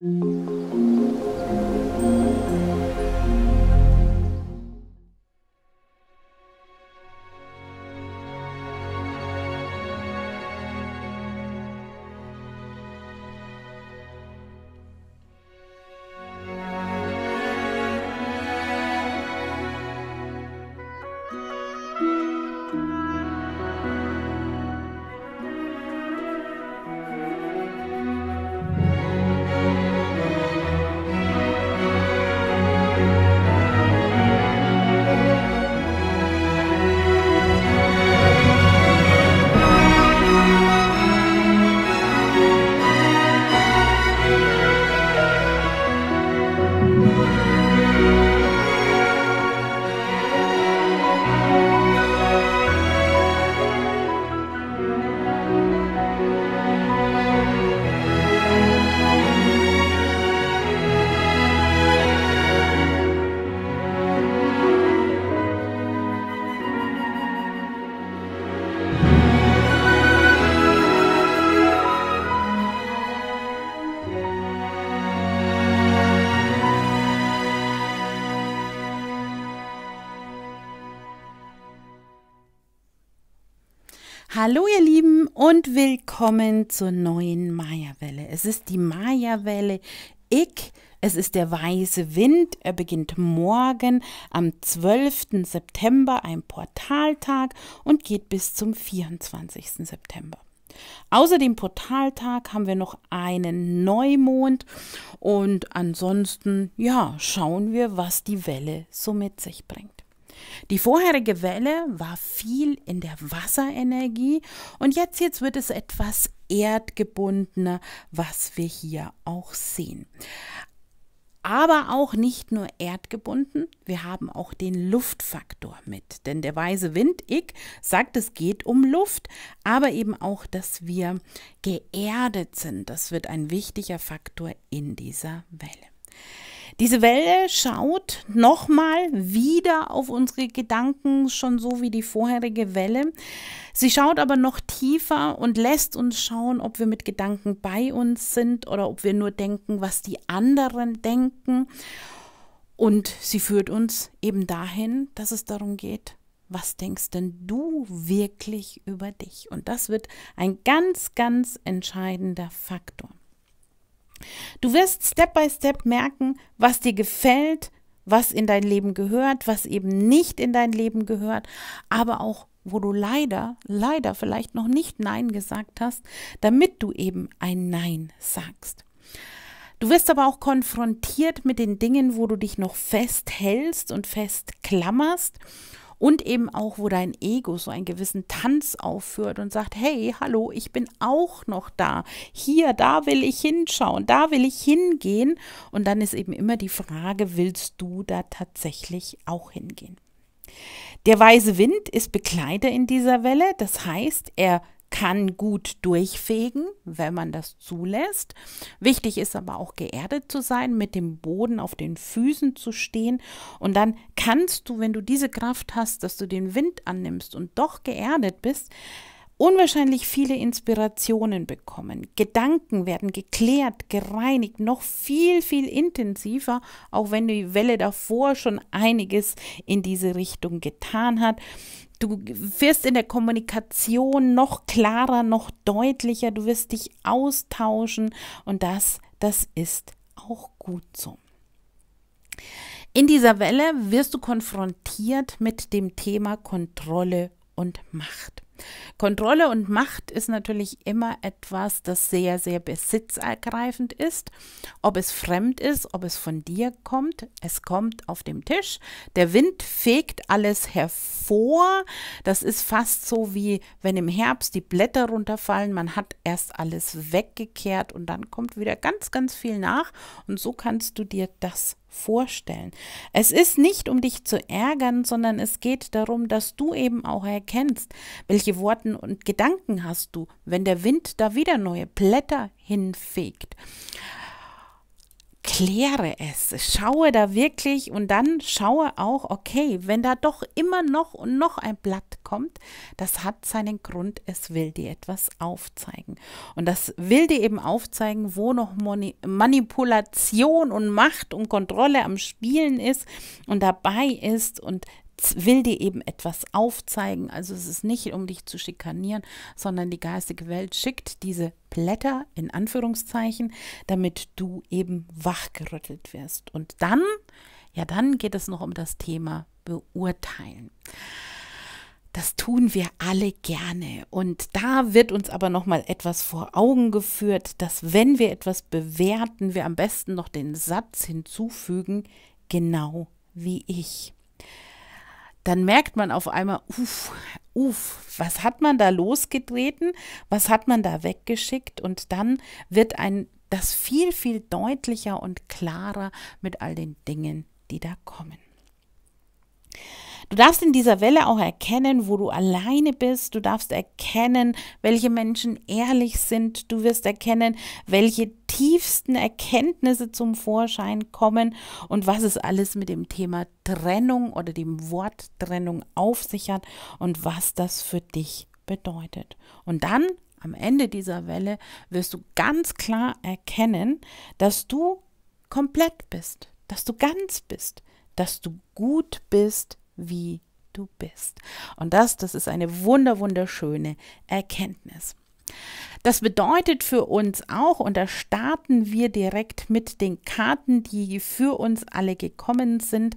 Thank mm -hmm. you. Hallo ihr Lieben und willkommen zur neuen Maya-Welle. Es ist die Maya-Welle Ich. Es ist der weiße Wind. Er beginnt morgen am 12. September, ein Portaltag, und geht bis zum 24. September. Außer dem Portaltag haben wir noch einen Neumond und ansonsten, ja, schauen wir, was die Welle so mit sich bringt. Die vorherige Welle war viel in der Wasserenergie und jetzt, jetzt wird es etwas erdgebundener, was wir hier auch sehen. Aber auch nicht nur erdgebunden, wir haben auch den Luftfaktor mit. Denn der weise Wind, ich, sagt, es geht um Luft, aber eben auch, dass wir geerdet sind. Das wird ein wichtiger Faktor in dieser Welle. Diese Welle schaut nochmal wieder auf unsere Gedanken, schon so wie die vorherige Welle. Sie schaut aber noch tiefer und lässt uns schauen, ob wir mit Gedanken bei uns sind oder ob wir nur denken, was die anderen denken. Und sie führt uns eben dahin, dass es darum geht, was denkst denn du wirklich über dich? Und das wird ein ganz, ganz entscheidender Faktor. Du wirst Step by Step merken, was dir gefällt, was in dein Leben gehört, was eben nicht in dein Leben gehört, aber auch wo du leider, leider vielleicht noch nicht Nein gesagt hast, damit du eben ein Nein sagst. Du wirst aber auch konfrontiert mit den Dingen, wo du dich noch festhältst und festklammerst und eben auch, wo dein Ego so einen gewissen Tanz aufführt und sagt, hey, hallo, ich bin auch noch da. Hier, da will ich hinschauen, da will ich hingehen. Und dann ist eben immer die Frage, willst du da tatsächlich auch hingehen? Der weise Wind ist Begleiter in dieser Welle, das heißt, er kann gut durchfegen, wenn man das zulässt. Wichtig ist aber auch geerdet zu sein, mit dem Boden auf den Füßen zu stehen. Und dann kannst du, wenn du diese Kraft hast, dass du den Wind annimmst und doch geerdet bist, unwahrscheinlich viele Inspirationen bekommen. Gedanken werden geklärt, gereinigt, noch viel, viel intensiver, auch wenn die Welle davor schon einiges in diese Richtung getan hat. Du wirst in der Kommunikation noch klarer, noch deutlicher, du wirst dich austauschen und das, das ist auch gut so. In dieser Welle wirst du konfrontiert mit dem Thema Kontrolle und Macht. Kontrolle und Macht ist natürlich immer etwas, das sehr, sehr besitzergreifend ist. Ob es fremd ist, ob es von dir kommt, es kommt auf dem Tisch. Der Wind fegt alles hervor. Das ist fast so wie wenn im Herbst die Blätter runterfallen. Man hat erst alles weggekehrt und dann kommt wieder ganz, ganz viel nach. Und so kannst du dir das vorstellen. Es ist nicht, um dich zu ärgern, sondern es geht darum, dass du eben auch erkennst, welche Worten und Gedanken hast du, wenn der Wind da wieder neue Blätter hinfegt kläre es, schaue da wirklich und dann schaue auch, okay, wenn da doch immer noch und noch ein Blatt kommt, das hat seinen Grund, es will dir etwas aufzeigen. Und das will dir eben aufzeigen, wo noch Moni Manipulation und Macht und Kontrolle am Spielen ist und dabei ist und will dir eben etwas aufzeigen. Also es ist nicht, um dich zu schikanieren, sondern die geistige Welt schickt diese Blätter in Anführungszeichen, damit du eben wachgerüttelt wirst. Und dann, ja, dann geht es noch um das Thema Beurteilen. Das tun wir alle gerne. Und da wird uns aber nochmal etwas vor Augen geführt, dass wenn wir etwas bewerten, wir am besten noch den Satz hinzufügen, genau wie ich dann merkt man auf einmal, uff, uff, was hat man da losgetreten, was hat man da weggeschickt und dann wird ein das viel, viel deutlicher und klarer mit all den Dingen, die da kommen. Du darfst in dieser Welle auch erkennen, wo du alleine bist. Du darfst erkennen, welche Menschen ehrlich sind. Du wirst erkennen, welche tiefsten Erkenntnisse zum Vorschein kommen und was es alles mit dem Thema Trennung oder dem Wort Trennung auf sich hat und was das für dich bedeutet. Und dann am Ende dieser Welle wirst du ganz klar erkennen, dass du komplett bist, dass du ganz bist, dass du gut bist, wie du bist. Und das, das ist eine wunder, wunderschöne Erkenntnis. Das bedeutet für uns auch, und da starten wir direkt mit den Karten, die für uns alle gekommen sind,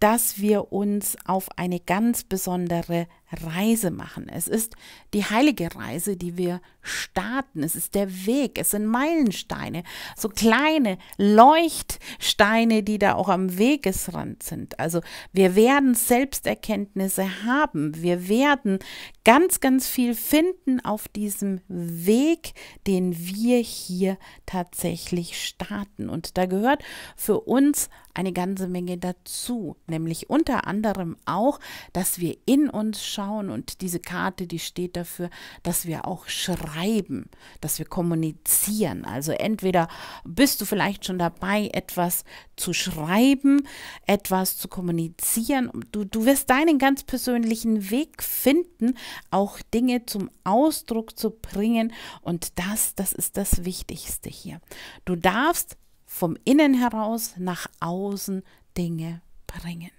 dass wir uns auf eine ganz besondere Reise machen. Es ist die heilige Reise, die wir starten. Es ist der Weg. Es sind Meilensteine. So kleine Leuchtsteine, die da auch am Wegesrand sind. Also wir werden Selbsterkenntnisse haben. Wir werden ganz, ganz viel finden auf diesem Weg, den wir hier tatsächlich starten. Und da gehört für uns eine ganze Menge dazu, nämlich unter anderem auch, dass wir in uns schauen und diese Karte, die steht dafür, dass wir auch schreiben, dass wir kommunizieren. Also entweder bist du vielleicht schon dabei, etwas zu schreiben, etwas zu kommunizieren. Du, du wirst deinen ganz persönlichen Weg finden, auch Dinge zum Ausdruck zu bringen und das, das ist das Wichtigste hier. Du darfst vom Innen heraus nach außen Dinge bringen.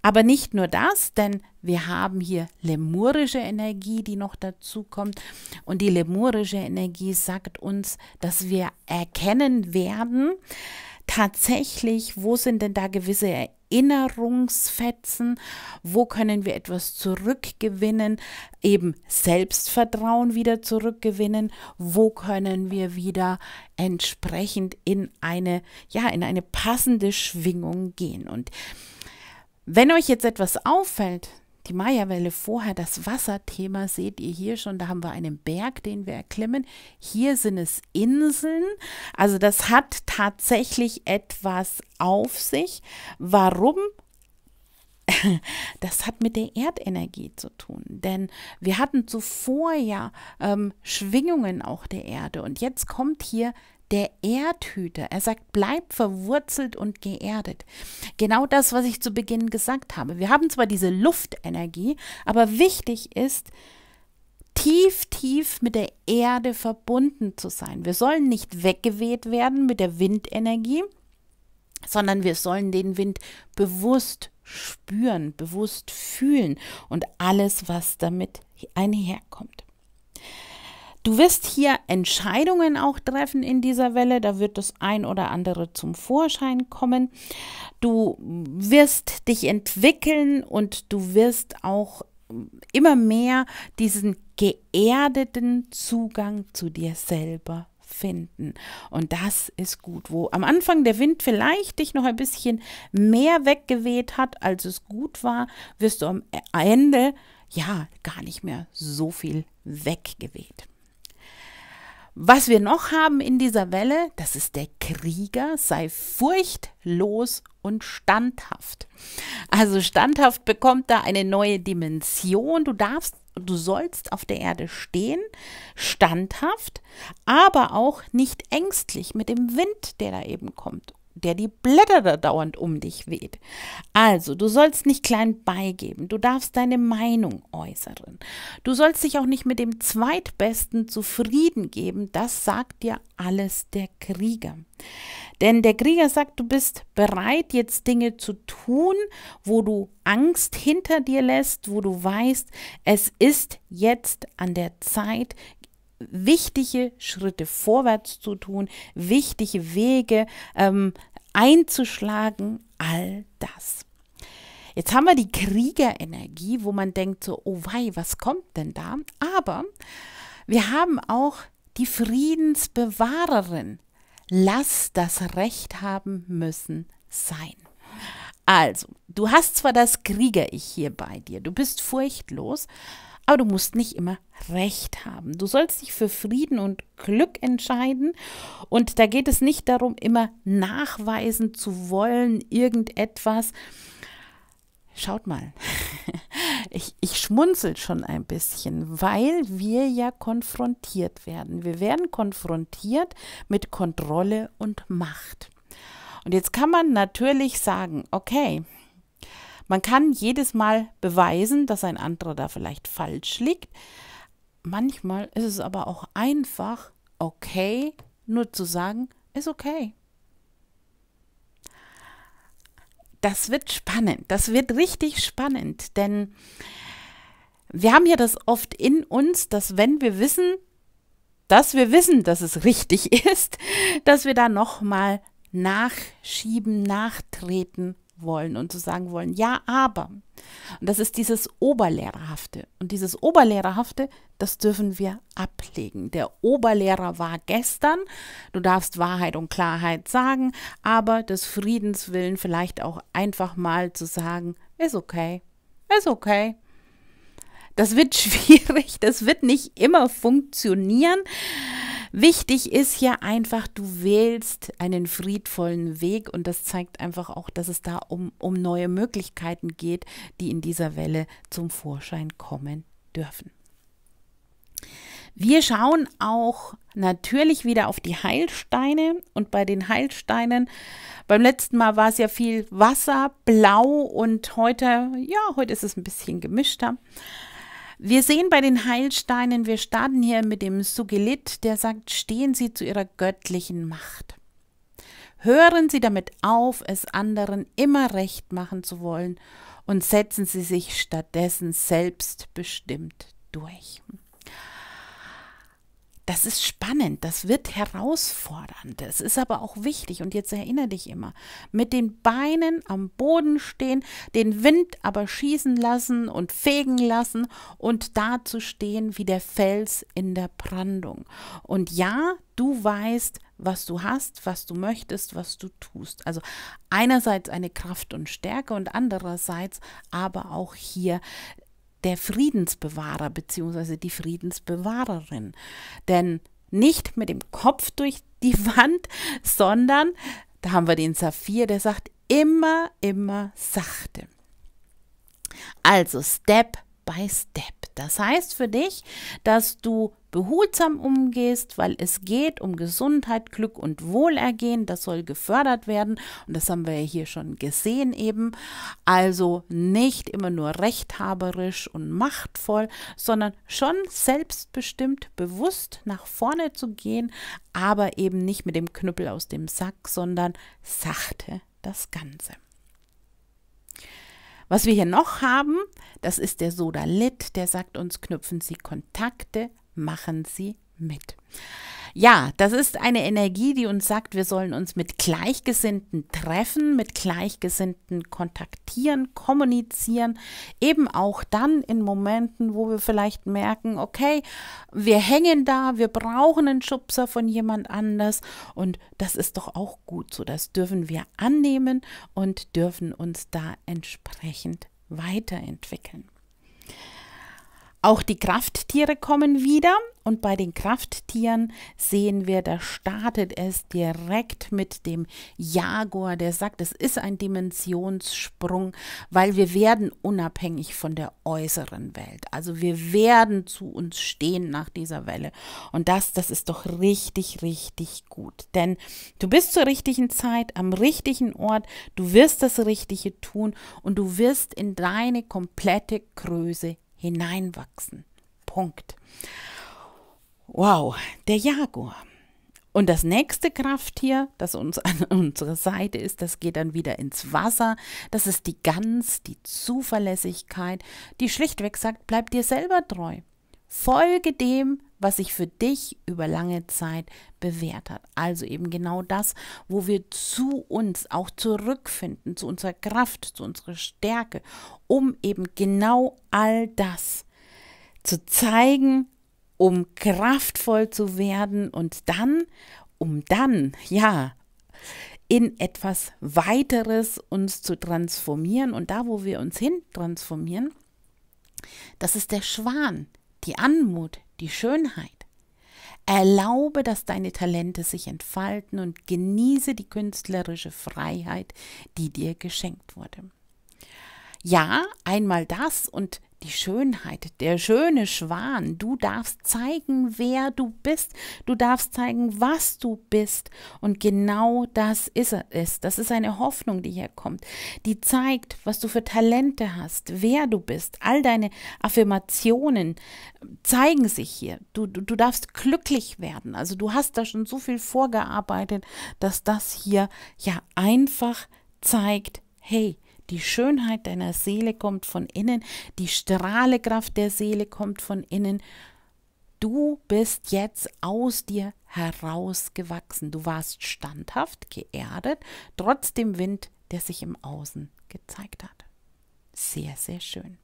Aber nicht nur das, denn wir haben hier lemurische Energie, die noch dazu kommt. Und die lemurische Energie sagt uns, dass wir erkennen werden, tatsächlich, wo sind denn da gewisse Erinnerungen Erinnerungsfetzen, wo können wir etwas zurückgewinnen, eben Selbstvertrauen wieder zurückgewinnen, wo können wir wieder entsprechend in eine, ja, in eine passende Schwingung gehen. Und wenn euch jetzt etwas auffällt, die Maya-Welle vorher, das Wasserthema seht ihr hier schon. Da haben wir einen Berg, den wir erklimmen. Hier sind es Inseln. Also das hat tatsächlich etwas auf sich. Warum? das hat mit der Erdenergie zu tun. Denn wir hatten zuvor ja ähm, Schwingungen auch der Erde. Und jetzt kommt hier der Erdhüter. Er sagt, bleib verwurzelt und geerdet. Genau das, was ich zu Beginn gesagt habe. Wir haben zwar diese Luftenergie, aber wichtig ist, tief, tief mit der Erde verbunden zu sein. Wir sollen nicht weggeweht werden mit der Windenergie, sondern wir sollen den Wind bewusst spüren, bewusst fühlen und alles, was damit einherkommt. Du wirst hier Entscheidungen auch treffen in dieser Welle. Da wird das ein oder andere zum Vorschein kommen. Du wirst dich entwickeln und du wirst auch immer mehr diesen geerdeten Zugang zu dir selber finden. Und das ist gut, wo am Anfang der Wind vielleicht dich noch ein bisschen mehr weggeweht hat, als es gut war, wirst du am Ende ja gar nicht mehr so viel weggeweht. Was wir noch haben in dieser Welle, das ist der Krieger, sei furchtlos und standhaft. Also standhaft bekommt da eine neue Dimension. Du darfst, du sollst auf der Erde stehen, standhaft, aber auch nicht ängstlich mit dem Wind, der da eben kommt der die Blätter da dauernd um dich weht. Also, du sollst nicht klein beigeben, du darfst deine Meinung äußern. Du sollst dich auch nicht mit dem Zweitbesten zufrieden geben, das sagt dir alles der Krieger. Denn der Krieger sagt, du bist bereit, jetzt Dinge zu tun, wo du Angst hinter dir lässt, wo du weißt, es ist jetzt an der Zeit, wichtige Schritte vorwärts zu tun, wichtige Wege ähm, einzuschlagen, all das. Jetzt haben wir die Kriegerenergie, wo man denkt so, oh wei, was kommt denn da? Aber wir haben auch die Friedensbewahrerin. Lass das Recht haben müssen sein. Also, du hast zwar das Krieger-Ich hier bei dir, du bist furchtlos, aber du musst nicht immer Recht haben. Du sollst dich für Frieden und Glück entscheiden. Und da geht es nicht darum, immer nachweisen zu wollen, irgendetwas. Schaut mal, ich, ich schmunzel schon ein bisschen, weil wir ja konfrontiert werden. Wir werden konfrontiert mit Kontrolle und Macht. Und jetzt kann man natürlich sagen, okay, man kann jedes Mal beweisen, dass ein anderer da vielleicht falsch liegt. Manchmal ist es aber auch einfach, okay, nur zu sagen, ist okay. Das wird spannend, das wird richtig spannend, denn wir haben ja das oft in uns, dass wenn wir wissen, dass wir wissen, dass es richtig ist, dass wir da nochmal nachschieben, nachtreten wollen und zu sagen wollen, ja, aber. Und das ist dieses Oberlehrerhafte. Und dieses Oberlehrerhafte, das dürfen wir ablegen. Der Oberlehrer war gestern, du darfst Wahrheit und Klarheit sagen, aber des Friedens willen vielleicht auch einfach mal zu sagen, ist okay, ist okay. Das wird schwierig, das wird nicht immer funktionieren. Wichtig ist hier einfach, du wählst einen friedvollen Weg und das zeigt einfach auch, dass es da um, um neue Möglichkeiten geht, die in dieser Welle zum Vorschein kommen dürfen. Wir schauen auch natürlich wieder auf die Heilsteine und bei den Heilsteinen, beim letzten Mal war es ja viel Wasser, blau und heute, ja, heute ist es ein bisschen gemischter. Wir sehen bei den Heilsteinen, wir starten hier mit dem Sugelit, der sagt, stehen Sie zu Ihrer göttlichen Macht. Hören Sie damit auf, es anderen immer recht machen zu wollen und setzen Sie sich stattdessen selbstbestimmt durch. Das ist spannend, das wird herausfordernd, das ist aber auch wichtig. Und jetzt erinnere dich immer, mit den Beinen am Boden stehen, den Wind aber schießen lassen und fegen lassen und da zu stehen wie der Fels in der Brandung. Und ja, du weißt, was du hast, was du möchtest, was du tust. Also einerseits eine Kraft und Stärke und andererseits aber auch hier der Friedensbewahrer bzw. die Friedensbewahrerin. Denn nicht mit dem Kopf durch die Wand, sondern da haben wir den Saphir, der sagt immer, immer sachte. Also Step by Step. Das heißt für dich, dass du behutsam umgehst, weil es geht um Gesundheit, Glück und Wohlergehen. Das soll gefördert werden und das haben wir ja hier schon gesehen eben. Also nicht immer nur rechthaberisch und machtvoll, sondern schon selbstbestimmt, bewusst nach vorne zu gehen, aber eben nicht mit dem Knüppel aus dem Sack, sondern sachte das Ganze. Was wir hier noch haben, das ist der Sodalit, der sagt uns, knüpfen Sie Kontakte machen Sie mit. Ja, das ist eine Energie, die uns sagt, wir sollen uns mit Gleichgesinnten treffen, mit Gleichgesinnten kontaktieren, kommunizieren, eben auch dann in Momenten, wo wir vielleicht merken, okay, wir hängen da, wir brauchen einen Schubser von jemand anders und das ist doch auch gut so, das dürfen wir annehmen und dürfen uns da entsprechend weiterentwickeln. Auch die Krafttiere kommen wieder und bei den Krafttieren sehen wir, da startet es direkt mit dem Jaguar, der sagt, es ist ein Dimensionssprung, weil wir werden unabhängig von der äußeren Welt. Also wir werden zu uns stehen nach dieser Welle. Und das, das ist doch richtig, richtig gut. Denn du bist zur richtigen Zeit, am richtigen Ort, du wirst das Richtige tun und du wirst in deine komplette Größe hineinwachsen. Punkt. Wow, der Jaguar. Und das nächste Krafttier, das uns an unserer Seite ist, das geht dann wieder ins Wasser. Das ist die Gans, die Zuverlässigkeit, die schlichtweg sagt, bleib dir selber treu. Folge dem, was sich für dich über lange Zeit bewährt hat. Also eben genau das, wo wir zu uns auch zurückfinden, zu unserer Kraft, zu unserer Stärke, um eben genau all das zu zeigen, um kraftvoll zu werden und dann, um dann, ja, in etwas weiteres uns zu transformieren und da, wo wir uns hin transformieren, das ist der Schwan, die Anmut, die Schönheit. Erlaube, dass deine Talente sich entfalten und genieße die künstlerische Freiheit, die dir geschenkt wurde. Ja, einmal das und die Schönheit, der schöne Schwan. Du darfst zeigen, wer du bist. Du darfst zeigen, was du bist. Und genau das ist es. Das ist eine Hoffnung, die hier kommt, die zeigt, was du für Talente hast, wer du bist. All deine Affirmationen zeigen sich hier. Du, du, du darfst glücklich werden. Also du hast da schon so viel vorgearbeitet, dass das hier ja einfach zeigt, hey, die Schönheit deiner Seele kommt von innen, die Strahlekraft der Seele kommt von innen. Du bist jetzt aus dir herausgewachsen. Du warst standhaft, geerdet, trotz dem Wind, der sich im Außen gezeigt hat. Sehr, sehr schön.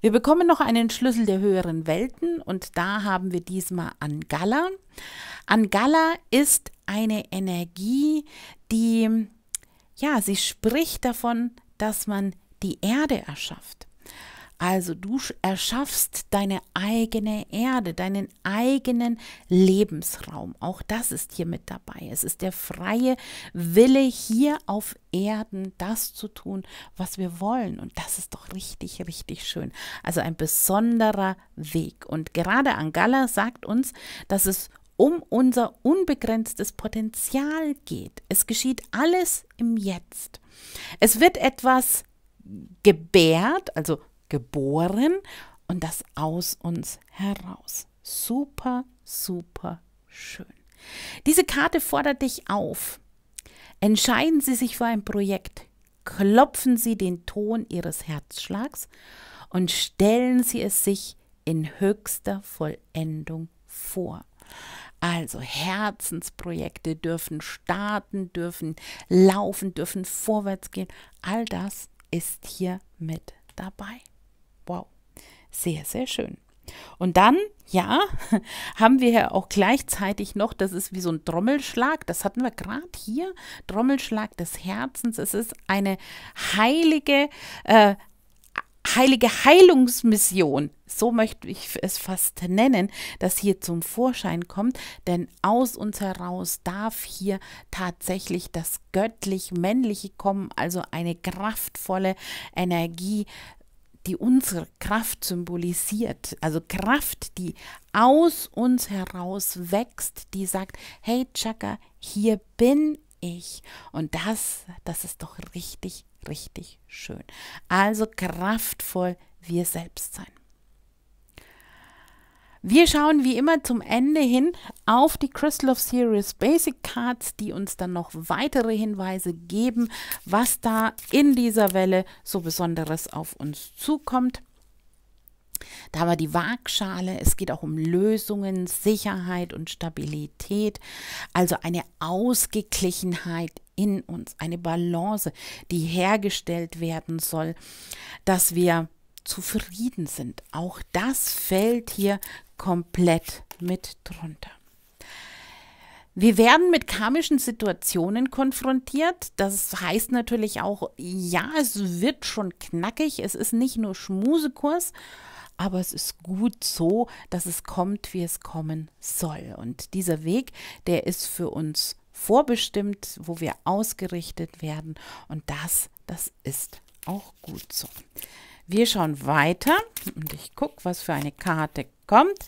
Wir bekommen noch einen Schlüssel der höheren Welten und da haben wir diesmal Angala. Angala ist eine Energie, die ja, sie spricht davon, dass man die Erde erschafft. Also du erschaffst deine eigene Erde, deinen eigenen Lebensraum. Auch das ist hier mit dabei. Es ist der freie Wille hier auf Erden, das zu tun, was wir wollen. Und das ist doch richtig, richtig schön. Also ein besonderer Weg. Und gerade Angala sagt uns, dass es um unser unbegrenztes Potenzial geht. Es geschieht alles im Jetzt. Es wird etwas gebärt, also geboren, und das aus uns heraus. Super, super schön. Diese Karte fordert dich auf. Entscheiden Sie sich für ein Projekt. Klopfen Sie den Ton Ihres Herzschlags und stellen Sie es sich in höchster Vollendung vor. Also Herzensprojekte dürfen starten, dürfen laufen, dürfen vorwärts gehen. All das ist hier mit dabei. Wow, sehr, sehr schön. Und dann, ja, haben wir ja auch gleichzeitig noch, das ist wie so ein Trommelschlag, das hatten wir gerade hier, Trommelschlag des Herzens. Es ist eine heilige, äh, heilige Heilungsmission, so möchte ich es fast nennen, das hier zum Vorschein kommt, denn aus uns heraus darf hier tatsächlich das göttlich-männliche kommen, also eine kraftvolle Energie, die unsere Kraft symbolisiert, also Kraft, die aus uns heraus wächst, die sagt, hey Chaka, hier bin ich. Und das, das ist doch richtig richtig schön. Also kraftvoll wir selbst sein. Wir schauen wie immer zum Ende hin auf die Crystal of Series Basic Cards, die uns dann noch weitere Hinweise geben, was da in dieser Welle so Besonderes auf uns zukommt. Da war die Waagschale, es geht auch um Lösungen, Sicherheit und Stabilität, also eine Ausgeglichenheit in uns, eine Balance, die hergestellt werden soll, dass wir zufrieden sind. Auch das fällt hier komplett mit drunter. Wir werden mit karmischen Situationen konfrontiert. Das heißt natürlich auch, ja, es wird schon knackig. Es ist nicht nur Schmusekurs, aber es ist gut so, dass es kommt, wie es kommen soll. Und dieser Weg, der ist für uns vorbestimmt, wo wir ausgerichtet werden. Und das, das ist auch gut so. Wir schauen weiter und ich gucke, was für eine Karte kommt.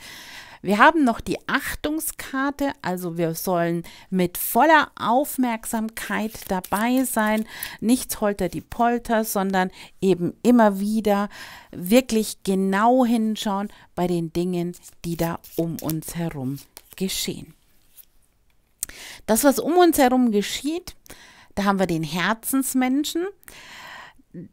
Wir haben noch die Achtungskarte, also wir sollen mit voller Aufmerksamkeit dabei sein, Nicht holter die Polter, sondern eben immer wieder wirklich genau hinschauen bei den Dingen, die da um uns herum geschehen. Das, was um uns herum geschieht, da haben wir den Herzensmenschen.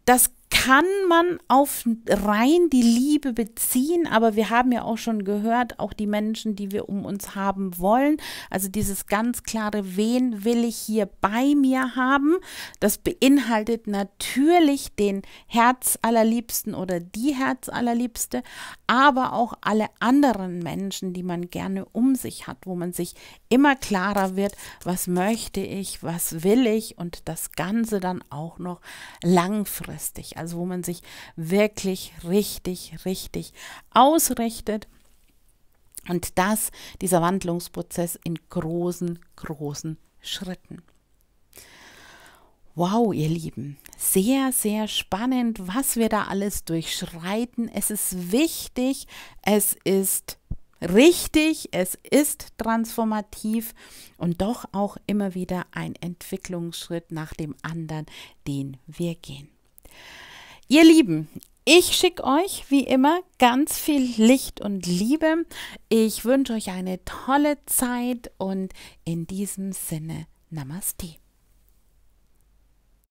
Das kann man auf rein die Liebe beziehen, aber wir haben ja auch schon gehört, auch die Menschen, die wir um uns haben wollen, also dieses ganz klare, wen will ich hier bei mir haben, das beinhaltet natürlich den Herzallerliebsten oder die Herzallerliebste, aber auch alle anderen Menschen, die man gerne um sich hat, wo man sich immer klarer wird, was möchte ich, was will ich und das Ganze dann auch noch langfristig also wo man sich wirklich richtig, richtig ausrichtet. Und das, dieser Wandlungsprozess in großen, großen Schritten. Wow, ihr Lieben, sehr, sehr spannend, was wir da alles durchschreiten. Es ist wichtig, es ist richtig, es ist transformativ und doch auch immer wieder ein Entwicklungsschritt nach dem anderen, den wir gehen. Ihr Lieben, ich schicke euch wie immer ganz viel Licht und Liebe. Ich wünsche euch eine tolle Zeit und in diesem Sinne Namaste.